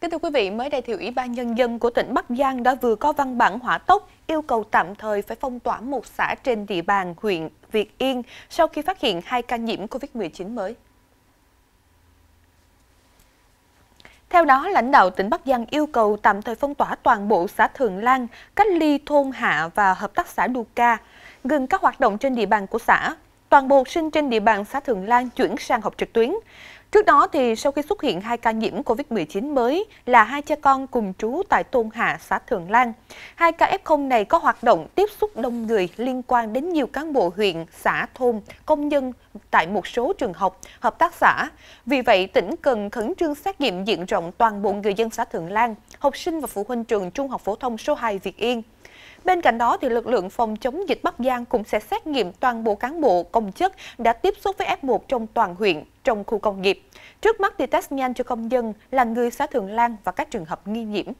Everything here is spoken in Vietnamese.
Kính thưa quý vị, mới đây thì Ủy ban Nhân dân của tỉnh Bắc Giang đã vừa có văn bản hỏa tốc yêu cầu tạm thời phải phong tỏa một xã trên địa bàn huyện Việt Yên sau khi phát hiện hai ca nhiễm COVID-19 mới. Theo đó, lãnh đạo tỉnh Bắc Giang yêu cầu tạm thời phong tỏa toàn bộ xã Thường Lan, cách ly thôn Hạ và hợp tác xã Đu Ca, ngừng các hoạt động trên địa bàn của xã, toàn bộ sinh trên địa bàn xã Thường Lan chuyển sang học trực tuyến. Trước đó, thì sau khi xuất hiện hai ca nhiễm COVID-19 mới là hai cha con cùng trú tại Tôn Hạ, xã Thường Lan. Hai ca F0 này có hoạt động tiếp xúc đông người liên quan đến nhiều cán bộ huyện, xã, thôn, công nhân tại một số trường học, hợp tác xã. Vì vậy, tỉnh cần khẩn trương xét nghiệm diện rộng toàn bộ người dân xã Thường Lan, học sinh và phụ huynh trường Trung học phổ thông số 2 Việt Yên. Bên cạnh đó, thì lực lượng phòng chống dịch Bắc Giang cũng sẽ xét nghiệm toàn bộ cán bộ công chức đã tiếp xúc với F1 trong toàn huyện trong khu công nghiệp. Trước mắt thì test nhanh cho công dân là người xã Thường Lan và các trường hợp nghi nhiễm.